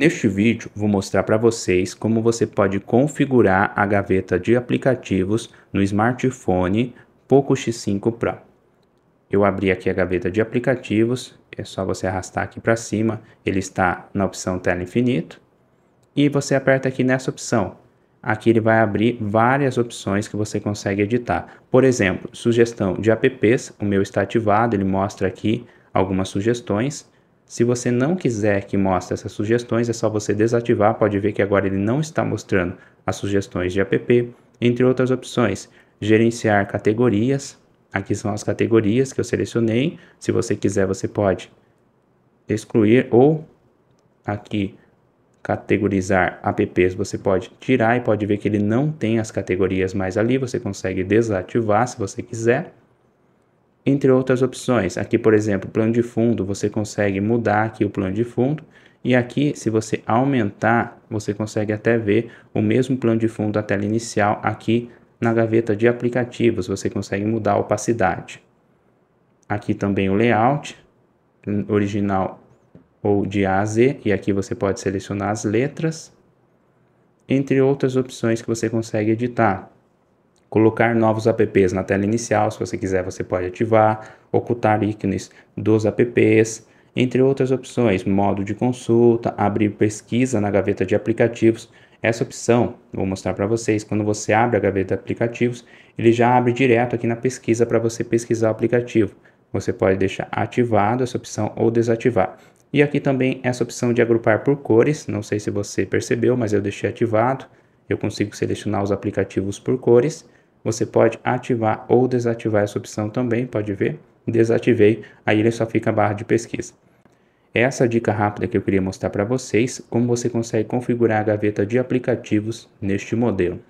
Neste vídeo, vou mostrar para vocês como você pode configurar a gaveta de aplicativos no smartphone Poco X5 Pro. Eu abri aqui a gaveta de aplicativos, é só você arrastar aqui para cima, ele está na opção tela infinito, e você aperta aqui nessa opção. Aqui ele vai abrir várias opções que você consegue editar. Por exemplo, sugestão de apps, o meu está ativado, ele mostra aqui algumas sugestões. Se você não quiser que mostre essas sugestões, é só você desativar, pode ver que agora ele não está mostrando as sugestões de app, entre outras opções, gerenciar categorias, aqui são as categorias que eu selecionei, se você quiser você pode excluir ou aqui categorizar apps, você pode tirar e pode ver que ele não tem as categorias mais ali, você consegue desativar se você quiser entre outras opções. Aqui, por exemplo, plano de fundo, você consegue mudar aqui o plano de fundo e aqui, se você aumentar, você consegue até ver o mesmo plano de fundo da tela inicial aqui na gaveta de aplicativos, você consegue mudar a opacidade. Aqui também o layout, original ou de A a Z, e aqui você pode selecionar as letras, entre outras opções que você consegue editar colocar novos apps na tela inicial, se você quiser você pode ativar, ocultar ícones dos apps, entre outras opções, modo de consulta, abrir pesquisa na gaveta de aplicativos. Essa opção, vou mostrar para vocês, quando você abre a gaveta de aplicativos, ele já abre direto aqui na pesquisa para você pesquisar o aplicativo. Você pode deixar ativado essa opção ou desativar. E aqui também essa opção de agrupar por cores, não sei se você percebeu, mas eu deixei ativado. Eu consigo selecionar os aplicativos por cores você pode ativar ou desativar essa opção também, pode ver. Desativei, aí ele só fica a barra de pesquisa. Essa dica rápida que eu queria mostrar para vocês, como você consegue configurar a gaveta de aplicativos neste modelo.